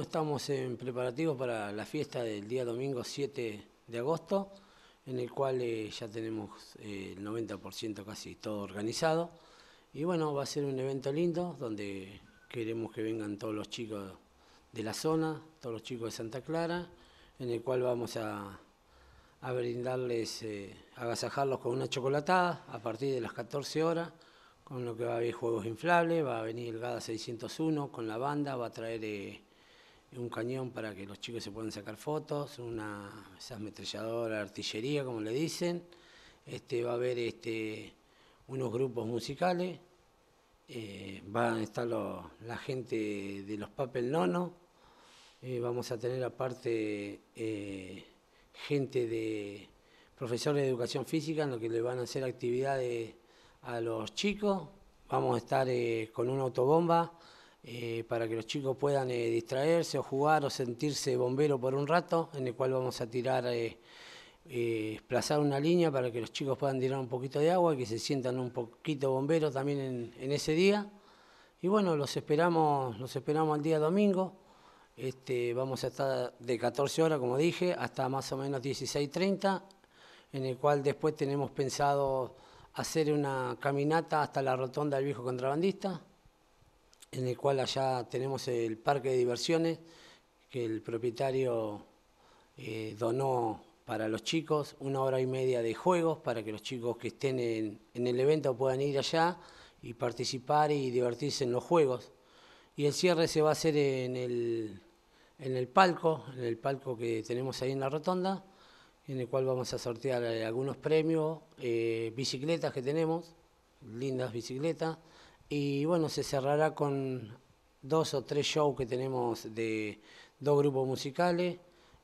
estamos en preparativos para la fiesta del día domingo 7 de agosto, en el cual eh, ya tenemos eh, el 90% casi todo organizado. Y bueno, va a ser un evento lindo donde queremos que vengan todos los chicos de la zona, todos los chicos de Santa Clara, en el cual vamos a, brindarles, eh, agasajarlos con una chocolatada a partir de las 14 horas, con lo que va a haber juegos inflables, va a venir el GADA 601 con la banda, va a traer... Eh, un cañón para que los chicos se puedan sacar fotos, una ametralladora, artillería, como le dicen. Este, va a haber este, unos grupos musicales, eh, Va a estar la gente de los Papel Nono, eh, vamos a tener aparte eh, gente de profesores de educación física en lo que le van a hacer actividades a los chicos, vamos a estar con una autobomba, eh, para que los chicos puedan eh, distraerse o jugar o sentirse bomberos por un rato, en el cual vamos a tirar, eh, desplazar una línea para que los chicos puedan tirar un poquito de agua y que se sientan un poquito bomberos también en, ese día. Y bueno, los esperamos, los esperamos el día domingo. Este, vamos a estar de 14 horas, como dije, hasta más o menos 16.30, en el cual después tenemos pensado hacer una caminata hasta la rotonda del viejo contrabandista en el cual allá tenemos el parque de diversiones que el propietario eh, donó para los chicos, una hora y media de juegos para que los chicos que estén en, el evento puedan ir allá y participar y divertirse en los juegos. Y el cierre se va a hacer en el, en el palco, en el palco que tenemos ahí en la rotonda, en el cual vamos a sortear eh, algunos premios, eh, bicicletas que tenemos, lindas bicicletas, y bueno, se cerrará con dos o tres shows que tenemos de dos grupos musicales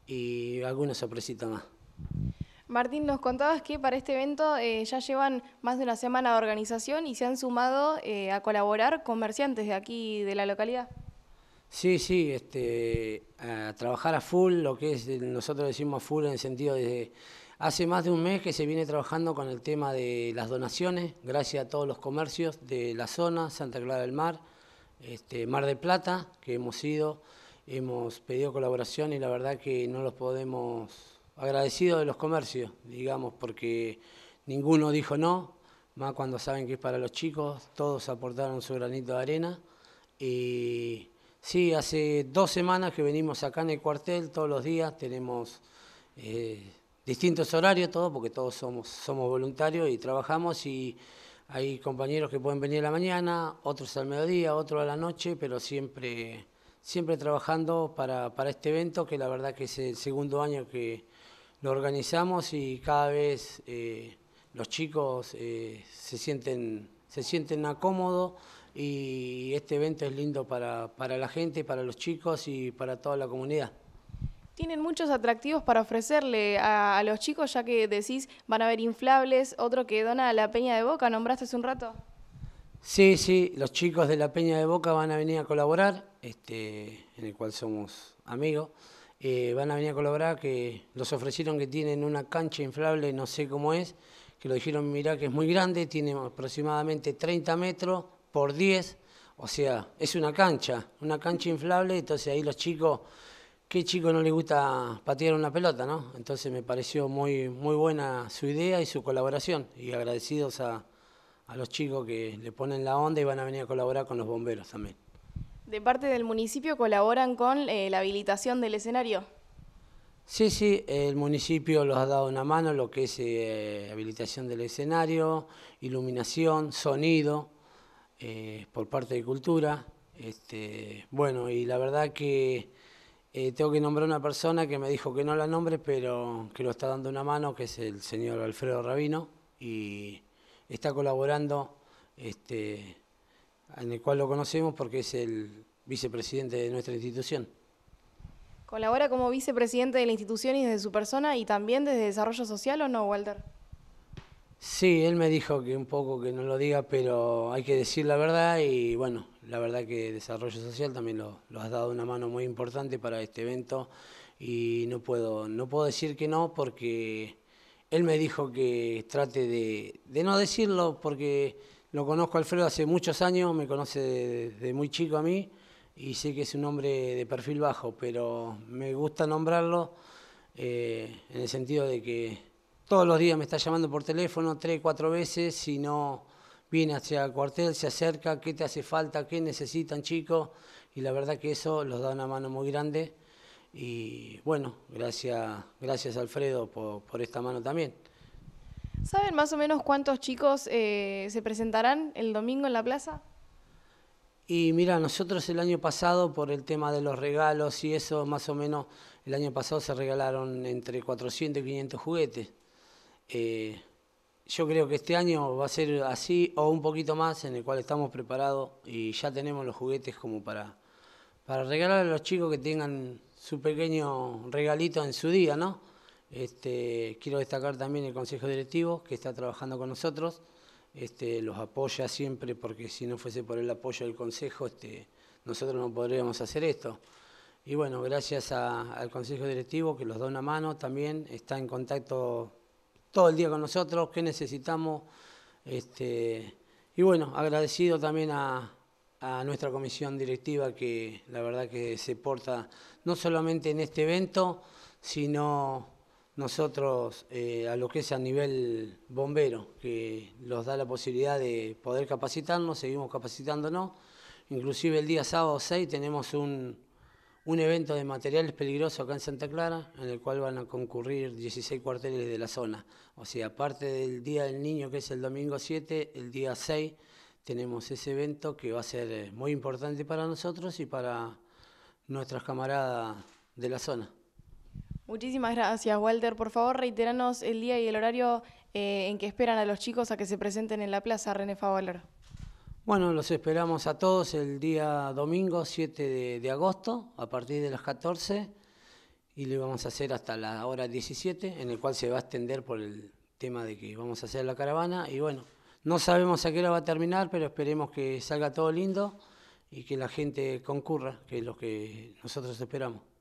y algunos sorpresita más. Martín, nos contabas que para este evento eh, ya llevan más de una semana de organización y se han sumado eh, a colaborar comerciantes de aquí, de la localidad. Sí, sí, este, trabajar a full, lo que es, nosotros decimos full en el sentido de, hace más de un mes que se viene trabajando con el tema de las donaciones, gracias a todos los comercios de la zona, Santa Clara del Mar, este, Mar de Plata, que hemos ido, hemos pedido colaboración y la verdad que no los podemos, agradecidos de los comercios, digamos, porque ninguno dijo no, más cuando saben que es para los chicos, todos aportaron su granito de arena y Sí, hace dos semanas que venimos acá en el cuartel todos los días, tenemos eh, distintos horarios, todos, porque todos somos, voluntarios y trabajamos y hay compañeros que pueden venir a la mañana, otros al mediodía, otros a la noche, pero siempre, siempre trabajando para, este evento, que la verdad que es el segundo año que lo organizamos y cada vez eh, los chicos eh, se sienten, se sienten acómodos y este evento es lindo para, la gente, para los chicos y para toda la comunidad. Tienen muchos atractivos para ofrecerle a, los chicos, ya que decís van a haber inflables, otro que dona la Peña de Boca, nombraste hace un rato. Sí, sí, los chicos de la Peña de Boca van a venir a colaborar, este, en el cual somos amigos. Eh, van a venir a colaborar, que los ofrecieron que tienen una cancha inflable, no sé cómo es, que lo dijeron, mirá que es muy grande, tiene aproximadamente 30 metros por 10, o sea, es una cancha, una cancha inflable, entonces ahí los chicos, ¿qué chico no le gusta patear una pelota, no? Entonces me pareció muy, muy buena su idea y su colaboración, y agradecidos a, los chicos que le ponen la onda y van a venir a colaborar con los bomberos también. ¿De parte del municipio colaboran con eh, la habilitación del escenario? Sí, sí, el municipio los ha dado una mano, lo que es eh, habilitación del escenario, iluminación, sonido, eh, por parte de Cultura. Este, bueno, y la verdad que eh, tengo que nombrar una persona que me dijo que no la nombre, pero que lo está dando una mano, que es el señor Alfredo Rabino, y está colaborando, este, en el cual lo conocemos porque es el vicepresidente de nuestra institución. Colabora como vicepresidente de la institución y desde su persona y también desde Desarrollo Social, ¿o no, Walter? Sí, él me dijo que un poco que no lo diga, pero hay que decir la verdad y bueno, la verdad que Desarrollo Social también lo, ha has dado una mano muy importante para este evento y no puedo, no puedo decir que no porque él me dijo que trate de, no decirlo porque lo conozco a Alfredo hace muchos años, me conoce desde de muy chico a mí y sé que es un hombre de perfil bajo, pero me gusta nombrarlo eh, en el sentido de que todos los días me está llamando por teléfono tres, cuatro veces, si no viene hacia el cuartel, se acerca, qué te hace falta, qué necesitan chicos, y la verdad que eso los da una mano muy grande. Y bueno, gracias, gracias Alfredo por, esta mano también. ¿Saben más o menos cuántos chicos eh, se presentarán el domingo en la plaza? Y mira, nosotros el año pasado, por el tema de los regalos y eso, más o menos, el año pasado se regalaron entre 400 y 500 juguetes. Eh, yo creo que este año va a ser así o un poquito más, en el cual estamos preparados y ya tenemos los juguetes como para, para regalar a los chicos que tengan su pequeño regalito en su día, ¿no? Este, quiero destacar también el Consejo Directivo que está trabajando con nosotros, este, los apoya siempre porque si no fuese por el apoyo del Consejo, este, nosotros no podríamos hacer esto. Y bueno, gracias al Consejo Directivo que los da una mano también, está en contacto todo el día con nosotros, qué necesitamos. Este, y bueno, agradecido también a, nuestra comisión directiva que la verdad que se porta no solamente en este evento, sino nosotros eh, a lo que es a nivel bombero, que nos da la posibilidad de poder capacitarnos, seguimos capacitándonos. Inclusive el día sábado 6 tenemos un, un evento de materiales peligrosos acá en Santa Clara, en el cual van a concurrir 16 cuarteles de la zona. O sea, aparte del Día del Niño, que es el domingo 7, el día 6 tenemos ese evento que va a ser eh, muy importante para nosotros y para nuestras camaradas de la zona. Muchísimas gracias, Walter. Por favor, reiteranos el día y el horario eh, en que esperan a los chicos a que se presenten en la plaza René Favaloro. Bueno, los esperamos a todos el día domingo 7 de, agosto a partir de las 14 y lo vamos a hacer hasta la hora 17, en el cual se va a extender por el tema de que vamos a hacer la caravana y bueno, no sabemos a qué hora va a terminar, pero esperemos que salga todo lindo y que la gente concurra, que es lo que nosotros esperamos.